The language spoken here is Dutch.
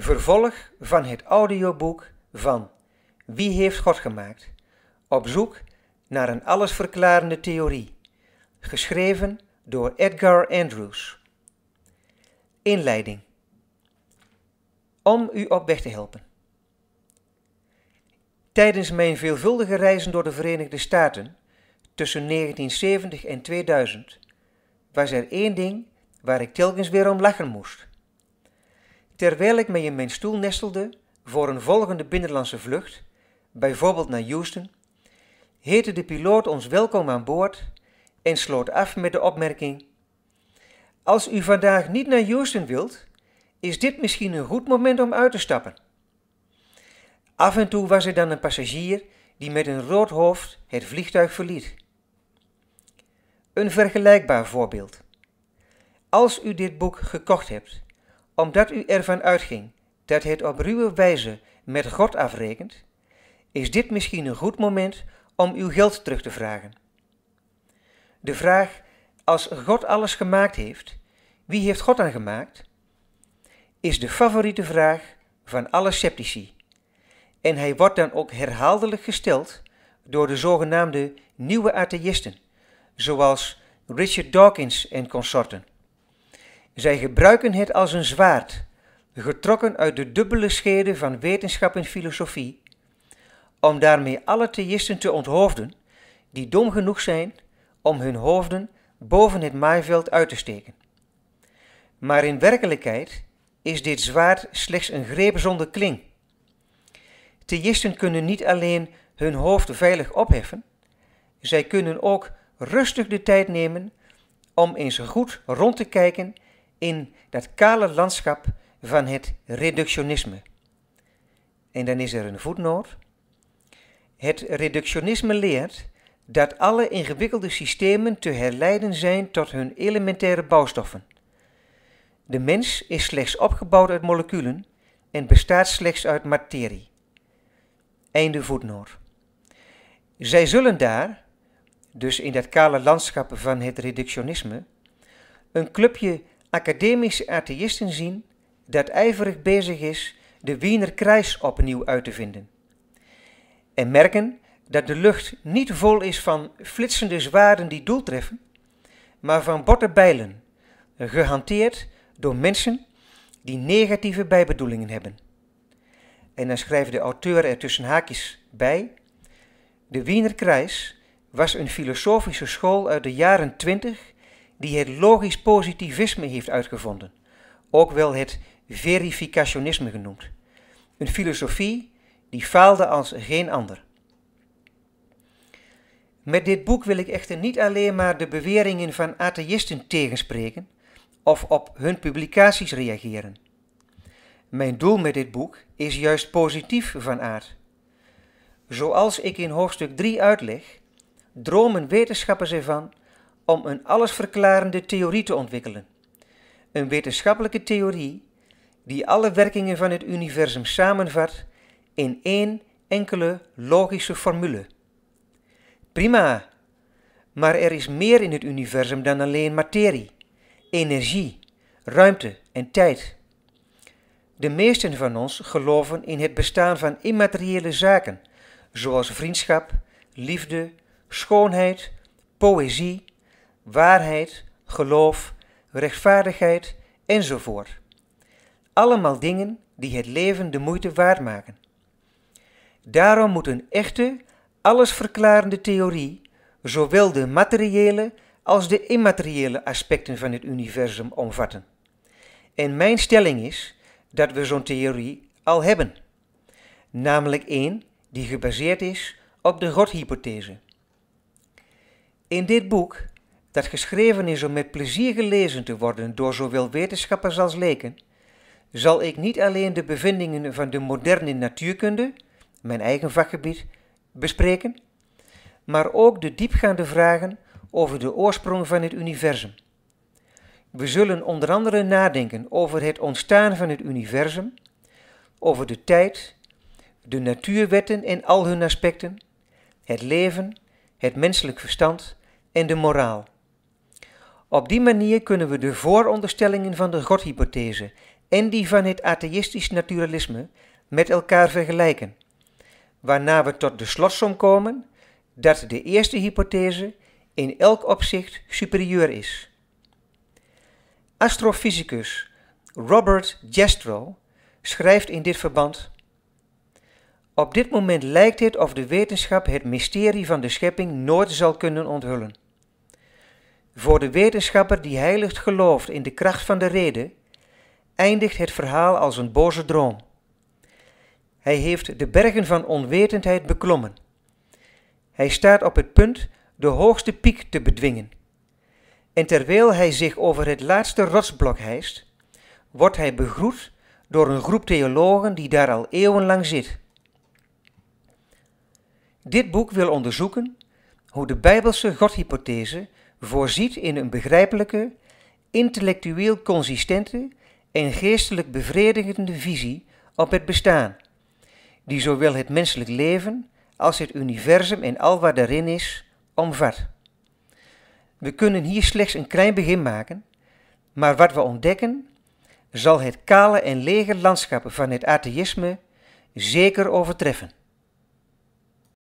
Vervolg van het audioboek van Wie heeft God gemaakt? Op zoek naar een allesverklarende theorie. Geschreven door Edgar Andrews. Inleiding. Om u op weg te helpen. Tijdens mijn veelvuldige reizen door de Verenigde Staten tussen 1970 en 2000 was er één ding waar ik telkens weer om lachen moest. Terwijl ik mij in mijn stoel nestelde voor een volgende binnenlandse vlucht, bijvoorbeeld naar Houston, heette de piloot ons welkom aan boord en sloot af met de opmerking: Als u vandaag niet naar Houston wilt, is dit misschien een goed moment om uit te stappen. Af en toe was er dan een passagier die met een rood hoofd het vliegtuig verliet. Een vergelijkbaar voorbeeld. Als u dit boek gekocht hebt, omdat u ervan uitging dat het op ruwe wijze met God afrekent, is dit misschien een goed moment om uw geld terug te vragen. De vraag, als God alles gemaakt heeft, wie heeft God dan gemaakt? Is de favoriete vraag van alle sceptici. En hij wordt dan ook herhaaldelijk gesteld door de zogenaamde nieuwe atheïsten, zoals Richard Dawkins en consorten. Zij gebruiken het als een zwaard, getrokken uit de dubbele schede van wetenschap en filosofie, om daarmee alle theïsten te onthoofden die dom genoeg zijn om hun hoofden boven het maaiveld uit te steken. Maar in werkelijkheid is dit zwaard slechts een greep zonder kling. Theïsten kunnen niet alleen hun hoofd veilig opheffen, zij kunnen ook rustig de tijd nemen om eens goed rond te kijken in dat kale landschap van het reductionisme. En dan is er een voetnoot. Het reductionisme leert dat alle ingewikkelde systemen te herleiden zijn tot hun elementaire bouwstoffen. De mens is slechts opgebouwd uit moleculen en bestaat slechts uit materie. Einde voetnoot. Zij zullen daar, dus in dat kale landschap van het reductionisme, een clubje academische atheïsten zien dat ijverig bezig is de Wiener Krijs opnieuw uit te vinden. En merken dat de lucht niet vol is van flitsende zwaarden die doeltreffen, maar van botte bijlen, gehanteerd door mensen die negatieve bijbedoelingen hebben. En dan schrijft de auteur er tussen haakjes bij: De Wiener Krijs was een filosofische school uit de jaren 20 die het logisch positivisme heeft uitgevonden, ook wel het verificationisme genoemd. Een filosofie die faalde als geen ander. Met dit boek wil ik echter niet alleen maar de beweringen van atheïsten tegenspreken of op hun publicaties reageren. Mijn doel met dit boek is juist positief van aard. Zoals ik in hoofdstuk 3 uitleg, dromen wetenschappers ervan om een allesverklarende theorie te ontwikkelen. Een wetenschappelijke theorie die alle werkingen van het universum samenvat in één enkele logische formule. Prima, maar er is meer in het universum dan alleen materie, energie, ruimte en tijd. De meesten van ons geloven in het bestaan van immateriële zaken, zoals vriendschap, liefde, schoonheid, poëzie waarheid, geloof, rechtvaardigheid enzovoort. Allemaal dingen die het leven de moeite waard maken. Daarom moet een echte, allesverklarende theorie zowel de materiële als de immateriële aspecten van het universum omvatten. En mijn stelling is dat we zo'n theorie al hebben. Namelijk één die gebaseerd is op de Godhypothese. In dit boek dat geschreven is om met plezier gelezen te worden door zowel wetenschappers als leken, zal ik niet alleen de bevindingen van de moderne natuurkunde, mijn eigen vakgebied, bespreken, maar ook de diepgaande vragen over de oorsprong van het universum. We zullen onder andere nadenken over het ontstaan van het universum, over de tijd, de natuurwetten in al hun aspecten, het leven, het menselijk verstand en de moraal. Op die manier kunnen we de vooronderstellingen van de godhypothese en die van het atheïstisch naturalisme met elkaar vergelijken, waarna we tot de slotsom komen dat de eerste hypothese in elk opzicht superieur is. Astrofysicus Robert Jastrow schrijft in dit verband: Op dit moment lijkt het of de wetenschap het mysterie van de schepping nooit zal kunnen onthullen. Voor de wetenschapper die heilig gelooft in de kracht van de reden, eindigt het verhaal als een boze droom. Hij heeft de bergen van onwetendheid beklommen. Hij staat op het punt de hoogste piek te bedwingen. En terwijl hij zich over het laatste rotsblok hijst, wordt hij begroet door een groep theologen die daar al eeuwenlang zit. Dit boek wil onderzoeken hoe de Bijbelse godhypothese voorziet in een begrijpelijke, intellectueel consistente en geestelijk bevredigende visie op het bestaan, die zowel het menselijk leven als het universum en al wat daarin is omvat. We kunnen hier slechts een klein begin maken, maar wat we ontdekken zal het kale en lege landschap van het atheïsme zeker overtreffen.